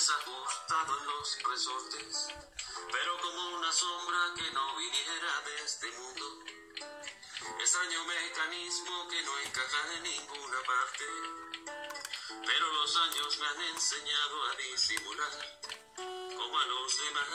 Ajustado en los resortes, pero como una sombra que no viniera de este mundo. Extraño mecanismo que no encaja en ninguna parte, pero los años me han enseñado a disimular como a los demás.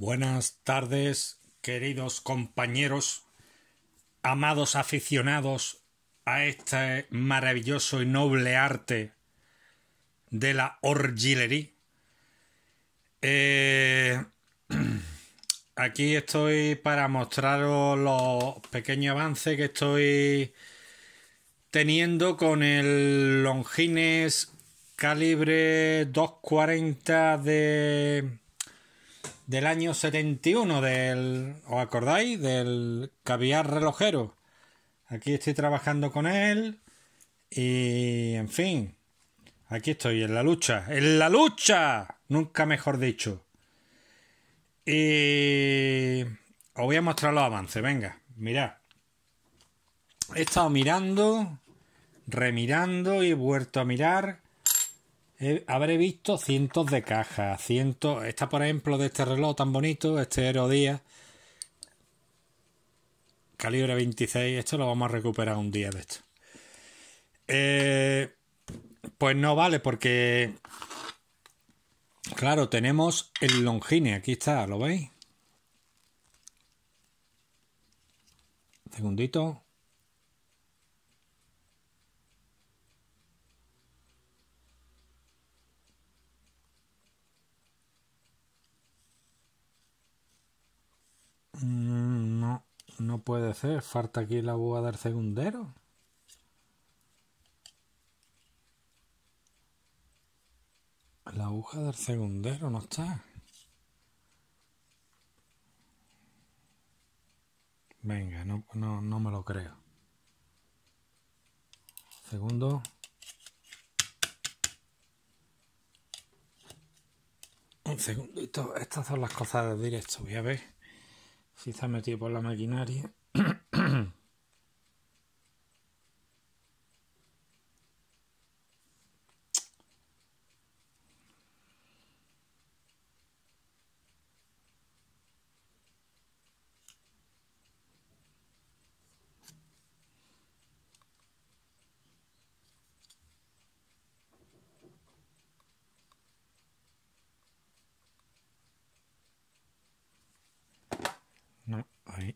Buenas tardes, queridos compañeros, amados aficionados a este maravilloso y noble arte de la orgillería. Eh, aquí estoy para mostraros los pequeños avances que estoy teniendo con el Longines calibre 240 de del año 71 del... ¿Os acordáis? Del caviar relojero. Aquí estoy trabajando con él y... en fin. Aquí estoy, en la lucha. ¡En la lucha! Nunca mejor dicho. Y... Os voy a mostrar los avances, venga, mirad. He estado mirando, remirando y he vuelto a mirar habré visto cientos de cajas, cientos. Esta, por ejemplo, de este reloj tan bonito, este Herodía, calibre 26. Esto lo vamos a recuperar un día de esto. Eh, pues no vale, porque. Claro, tenemos el longine. aquí está, ¿lo veis? Segundito. ¿Falta aquí la aguja del segundero? La aguja del segundero no está. Venga, no, no, no me lo creo. Segundo. Un segundito. Estas son las cosas de directo. Voy a ver si se ha metido por la maquinaria.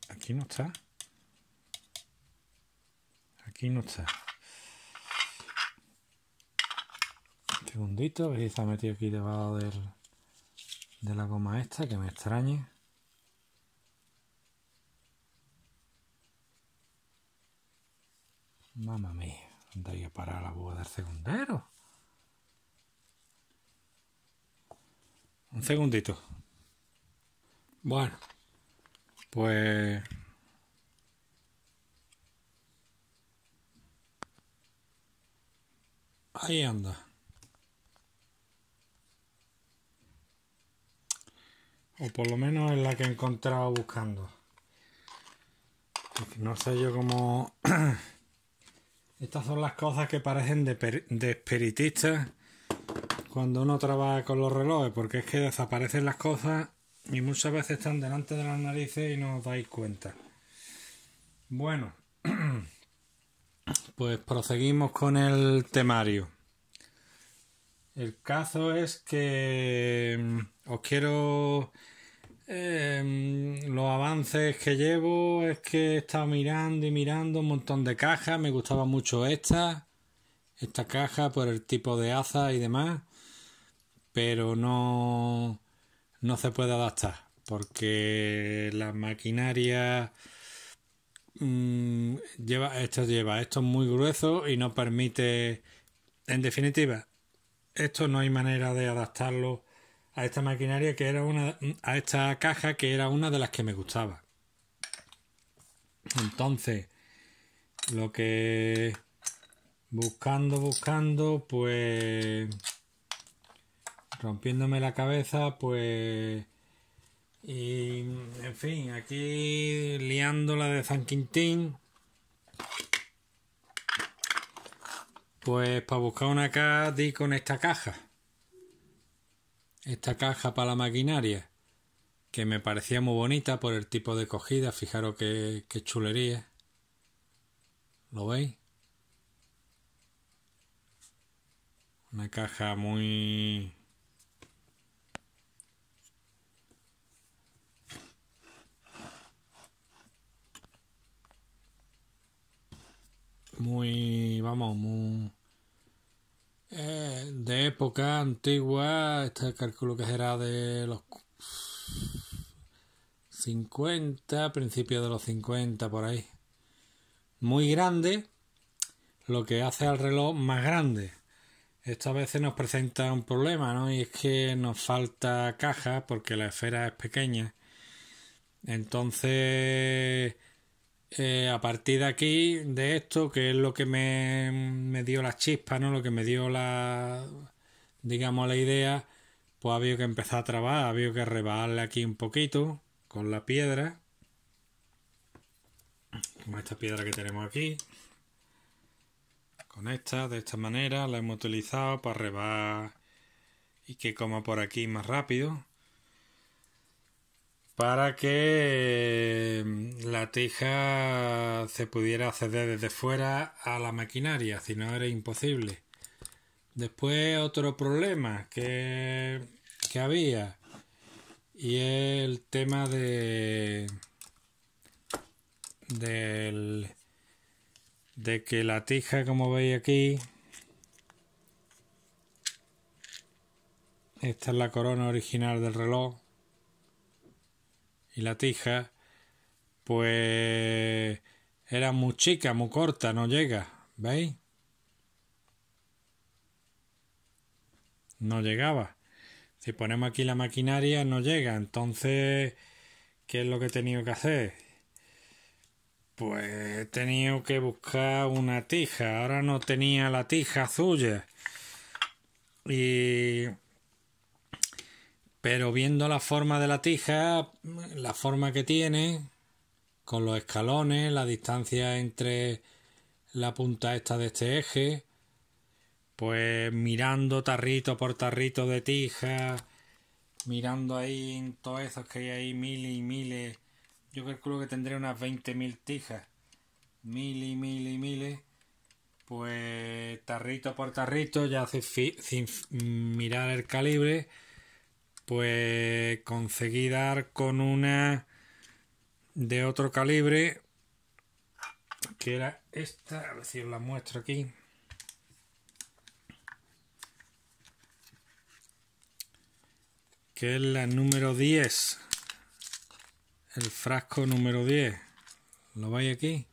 aquí no está. Aquí no está. Un segundito, a ver metido aquí debajo de la goma esta, que me extrañe. Mamma mía, andaría para la boda del segundero. Un segundito. Bueno, pues... Ahí anda. O por lo menos es la que he encontrado buscando. no sé yo cómo... Estas son las cosas que parecen de, de espiritistas cuando uno trabaja con los relojes, porque es que desaparecen las cosas y muchas veces están delante de las narices y no os dais cuenta. Bueno, pues proseguimos con el temario. El caso es que mm, os quiero... Em, los avances que llevo es que he estado mirando y mirando un montón de cajas. Me gustaba mucho esta. Esta caja por el tipo de aza y demás. Pero no no se puede adaptar porque la maquinaria mm, lleva esto lleva esto es muy grueso y no permite en definitiva esto no hay manera de adaptarlo a esta maquinaria que era una a esta caja que era una de las que me gustaba entonces lo que buscando buscando pues rompiéndome la cabeza, pues... Y, en fin, aquí liándola de San Quintín. Pues para buscar una caja di con esta caja. Esta caja para la maquinaria. Que me parecía muy bonita por el tipo de cogida. Fijaros qué chulería. ¿Lo veis? Una caja muy muy, vamos, muy eh, de época antigua. Este cálculo que será de los 50, principios de los 50 por ahí. Muy grande, lo que hace al reloj más grande. Esto a veces nos presenta un problema, ¿no? Y es que nos falta caja porque la esfera es pequeña. Entonces eh, a partir de aquí, de esto, que es lo que me, dio la chispa, ¿no? Lo que me dio la, digamos, la idea, pues había que empezar a trabajar, había que rebajarle aquí un poquito con la piedra, con esta piedra que tenemos aquí, con esta, de esta manera, la hemos utilizado para rebajar y que coma por aquí más rápido para que eh, la tija se pudiera acceder desde fuera a la maquinaria, si no era imposible. Después otro problema que, había y el tema de del de que la tija como veis aquí esta es la corona original del reloj y la tija, pues era muy chica, muy corta, no llega, ¿veis? No llegaba. Si ponemos aquí la maquinaria no llega, entonces, ¿qué es lo que he tenido que hacer? Pues he tenido que buscar una tija, ahora no tenía la tija suya. Y pero viendo la forma de la tija, la forma que tiene, con los escalones, la distancia entre la punta esta de este eje, pues mirando tarrito por tarrito de tija, mirando ahí en todos esos que hay ahí miles y miles, yo calculo que tendré unas 20.000 tijas, miles y mil y miles, pues tarrito por tarrito, ya sin mirar el calibre, pues conseguí dar con una de otro calibre que era esta, a ver si os la muestro aquí. Que es la número 10. El frasco número 10. ¿Lo veis aquí?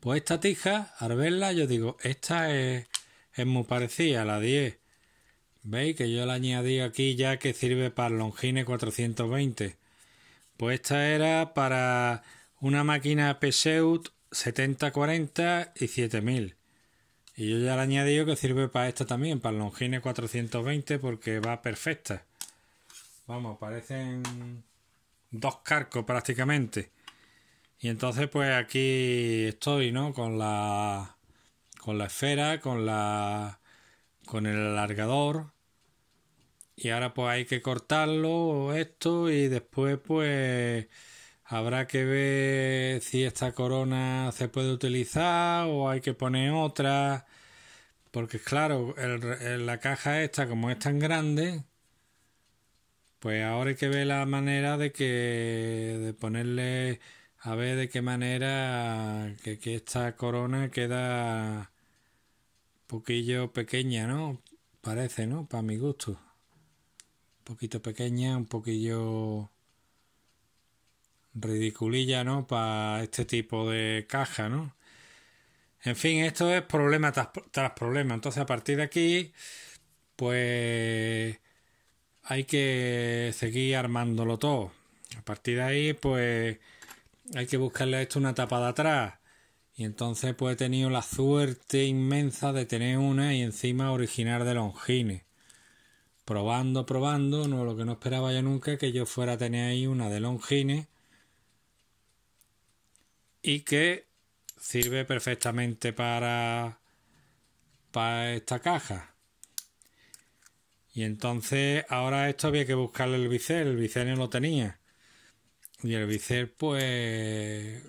Pues esta tija, al verla, yo digo, esta es, es muy parecida a la 10. ¿Veis que yo le añadí aquí ya que sirve para longine 420? Pues esta era para una máquina pseud e 7040 y 7000. Y yo ya le añadí que sirve para esta también, para longine 420 porque va perfecta. Vamos, parecen dos carcos prácticamente. Y entonces pues aquí estoy, ¿no? Con la con la esfera, con la con el alargador y ahora pues hay que cortarlo esto y después pues habrá que ver si esta corona se puede utilizar o hay que poner otra. Porque claro, la caja esta como es tan grande, pues ahora hay que ver la manera de que de ponerle a ver de qué manera que, que esta corona queda un poquillo pequeña, ¿no? Parece, ¿no? Para mi gusto poquito pequeña, un poquillo ridiculilla, ¿no? Para este tipo de caja, ¿no? En fin, esto es problema tras, problema. Entonces, a partir de aquí, pues hay que seguir armándolo todo. A partir de ahí, pues hay que buscarle a esto una tapa de atrás. Y entonces, pues he tenido la suerte inmensa de tener una y encima original de Longines probando, probando, no lo que no esperaba yo nunca que yo fuera a tener ahí una de Longines y que sirve perfectamente para para esta caja. Y entonces ahora esto había que buscarle el bisel, el bisel no lo tenía. Y el bisel pues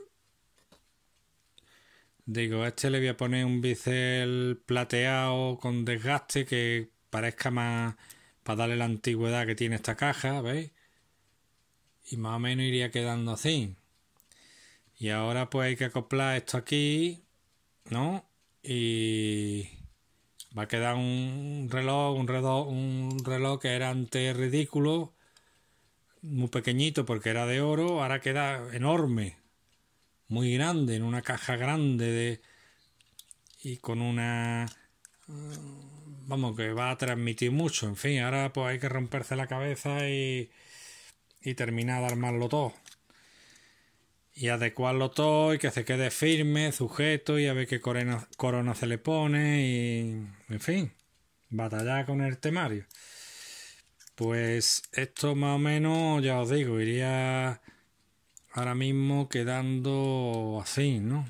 digo, a este le voy a poner un bisel plateado con desgaste que parezca más para darle la antigüedad que tiene esta caja, ¿veis? Y más o menos iría quedando así. Y ahora pues hay que acoplar esto aquí, ¿no? Y va a quedar un reloj, un reloj, un reloj que era antes ridículo, muy pequeñito porque era de oro, ahora queda enorme, muy grande, en una caja grande de y con una vamos, que va a transmitir mucho. En fin, ahora pues hay que romperse la cabeza y, terminar de armarlo todo. Y adecuarlo todo y que se quede firme, sujeto y a ver qué corona, corona se le pone y, en fin, batallar con el temario. Pues esto más o menos, ya os digo, iría ahora mismo quedando así, ¿no?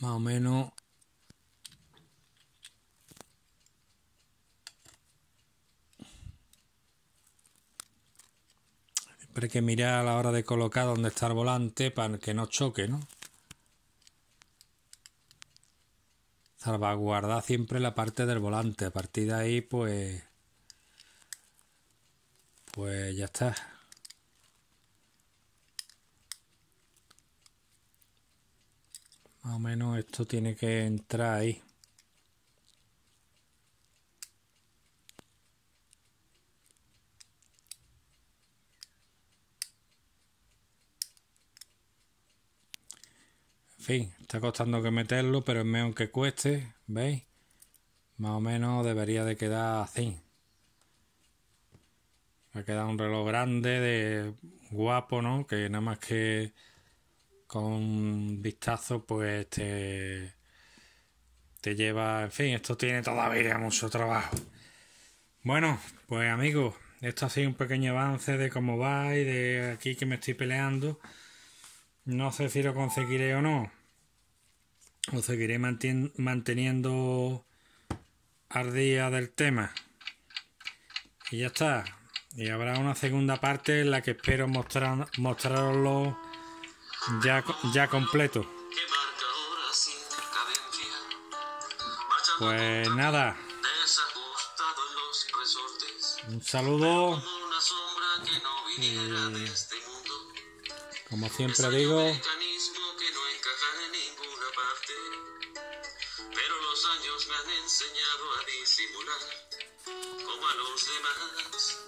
Más o menos que mirar a la hora de colocar donde está el volante para que no choque, ¿no? Salvaguardar siempre la parte del volante. A partir de ahí, pues... Pues ya está. Más o menos esto tiene que entrar ahí. está costando que meterlo, pero es menos que cueste, ¿veis? Más o menos debería de quedar así. Ha quedado un reloj grande, de guapo, ¿no? Que nada más que con un vistazo, pues te, te lleva. En fin, esto tiene todavía mucho trabajo. Bueno, pues amigos, esto ha sido un pequeño avance de cómo va y de aquí que me estoy peleando. No sé si lo conseguiré o no os seguiré manteniendo ardía del tema. Y ya está. Y habrá una segunda parte en la que espero mostrar, mostrarlo ya, ya completo. Pues nada. Un saludo. como siempre digo, como a los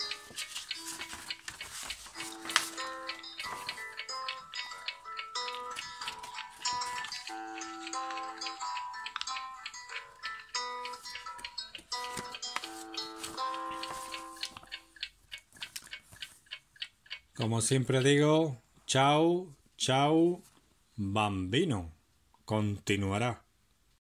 Como siempre digo, chao, chao, bambino. Continuará.